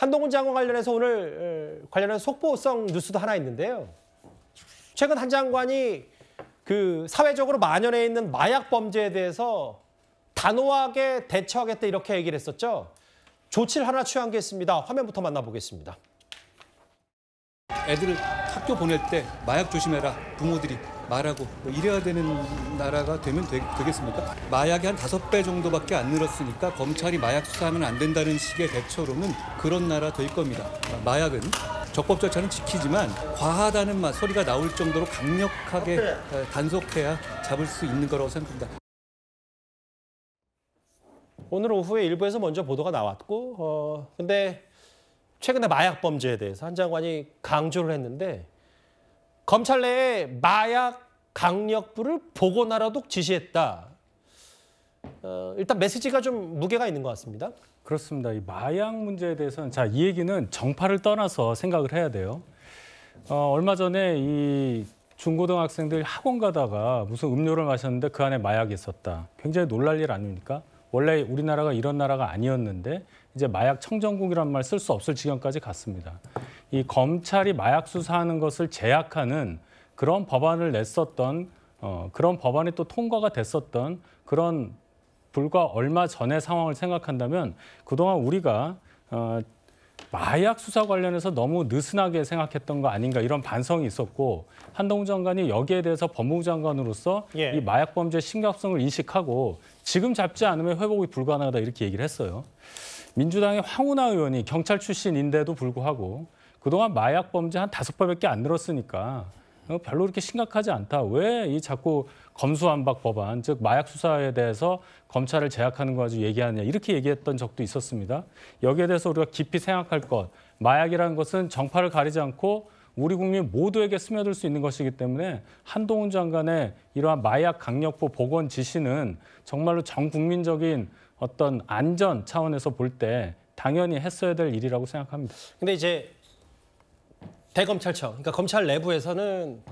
한동훈 장관 관련해서 오늘 예, 관련한 속보성 뉴스도 하나 있는데요. 최근 한 장관이 그 사회적으로 만연해 있는 마약 범죄에 대해서 단호하게 대처하겠다 이렇게 얘기를 했었죠. 조치를 하나 취한 게 있습니다. 화면부터 만나보겠습니다. 애들을 학교 보낼 때 마약 조심해라. 부모들이 말하고 뭐 이래야 되는 나라가 되면 되, 겠습니까 마약이 한 다섯 배 정도밖에 안 늘었으니까 검찰이 마약 수사하면 안 된다는 식의 대처로는 그런 나라 될 겁니다. 마약은 적법 절차는 지키지만 과하다는 말 소리가 나올 정도로 강력하게 어, 단속해야 잡을 수 있는 거라고 생각합니다. 오늘 오후에 일부에서 먼저 보도가 나왔고, 어, 근데 최근에 마약 범죄에 대해서 한 장관이 강조를 했는데 검찰 내에 마약 강력부를 복원하라도 지시했다. 어, 일단 메시지가 좀 무게가 있는 것 같습니다. 그렇습니다. 이 마약 문제에 대해서는 자, 이 얘기는 정파를 떠나서 생각을 해야 돼요. 어, 얼마 전에 이 중고등학생들 학원 가다가 무슨 음료를 마셨는데 그 안에 마약이 있었다. 굉장히 놀랄 일 아닙니까? 원래 우리나라가 이런 나라가 아니었는데 이제 마약 청정국이란 말 쓸 수 없을 지경까지 갔습니다. 이 검찰이 마약 수사하는 것을 제약하는 그런 법안을 냈었던 어, 그런 법안이 또 통과가 됐었던 그런 불과 얼마 전의 상황을 생각한다면 그동안 우리가 어, 마약 수사 관련해서 너무 느슨하게 생각했던 거 아닌가 이런 반성이 있었고 한동훈 장관이 여기에 대해서 법무부 장관으로서 예. 이 마약 범죄 심각성을 인식하고 지금 잡지 않으면 회복이 불가능하다 이렇게 얘기를 했어요. 민주당의 황운하 의원이 경찰 출신인데도 불구하고 그동안 마약 범죄 한 다섯 번밖에 안 늘었으니까 어, 별로 그렇게 심각하지 않다. 왜 이 자꾸 검수안박 법안, 즉 마약 수사에 대해서 검찰을 제약하는 거 가지고 얘기하느냐 이렇게 얘기했던 적도 있었습니다. 여기에 대해서 우리가 깊이 생각할 것, 마약이라는 것은 정파를 가리지 않고 우리 국민 모두에게 스며들 수 있는 것이기 때문에 한동훈 장관의 이러한 마약 강력부 복원 지시는 정말로 전 국민적인 어떤 안전 차원에서 볼 때 당연히 했어야 될 일이라고 생각합니다. 근데 이제 대검찰청, 그러니까 검찰 내부에서는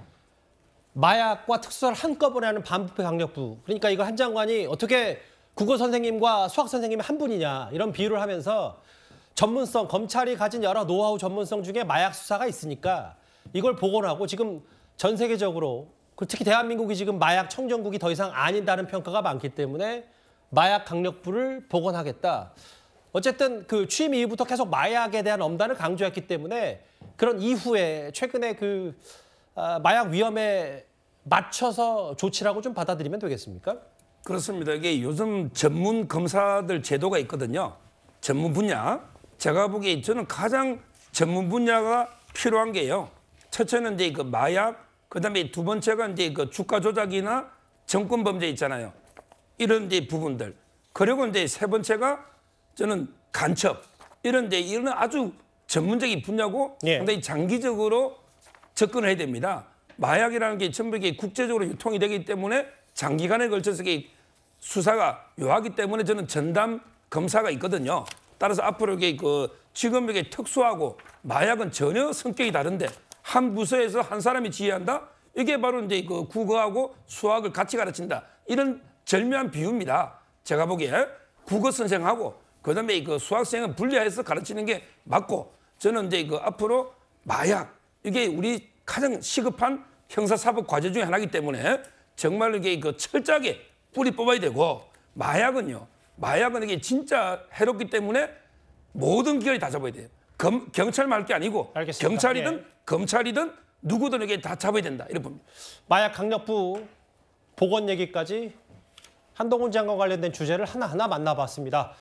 마약과 특수를 한꺼번에 하는 반부패 강력부. 그러니까 이거 한 장관이 어떻게 국어 선생님과 수학 선생님이 한 분이냐 이런 비유를 하면서 전문성, 검찰이 가진 여러 노하우 전문성 중에 마약 수사가 있으니까 이걸 복원하고 지금 전 세계적으로 그 특히 대한민국이 지금 마약 청정국이 더 이상 아닌다는 평가가 많기 때문에 마약 강력부를 복원하겠다. 어쨌든 그 취임 이후부터 계속 마약에 대한 엄단을 강조했기 때문에 그런 이후에 최근에 그 아, 마약 위험에 맞춰서 조치라고 좀 받아들이면 되겠습니까? 그렇습니다. 이게 요즘 전문 검사들 제도가 있거든요. 전문 분야. 제가 보기에 저는 가장 전문 분야가 필요한 게요. 첫째는 이제 그 마약, 그다음에 두 번째가 이제 그 주가 조작이나 정권 범죄 있잖아요. 이런 이제 부분들. 그리고 이제 세 번째가 저는 간첩. 이런 이제 이런 아주 전문적인 분야고 예. 상당히 장기적으로 접근을 해야 됩니다. 마약이라는 게 전국에 국제적으로 유통이 되기 때문에 장기간에 걸쳐서 수사가 요하기 때문에 저는 전담 검사가 있거든요. 따라서 앞으로 이게 그 지금에게 특수하고 마약은 전혀 성격이 다른데 한 부서에서 한 사람이 지휘한다? 이게 바로 이제 그 국어하고 수학을 같이 가르친다. 이런 절묘한 비유입니다. 제가 보기에 국어 선생하고 그다음에 그 수학 선생은 분리해서 가르치는 게 맞고 저는 이제 그 앞으로 마약 이게 우리 가장 시급한 형사사법 과제 중에 하나이기 때문에 정말 이게 그 철저하게 뿌리 뽑아야 되고 마약은요. 마약은 이게 진짜 해롭기 때문에 모든 기관이 다 잡아야 돼요. 검, 경찰만 할게 아니고 알겠습니다. 경찰이든 네. 검찰이든 누구든 이게 다 잡아야 된다. 이렇게봅니다 마약 강력부 보건 얘기까지 한동훈 장관 관련된 주제를 하나하나 만나봤습니다.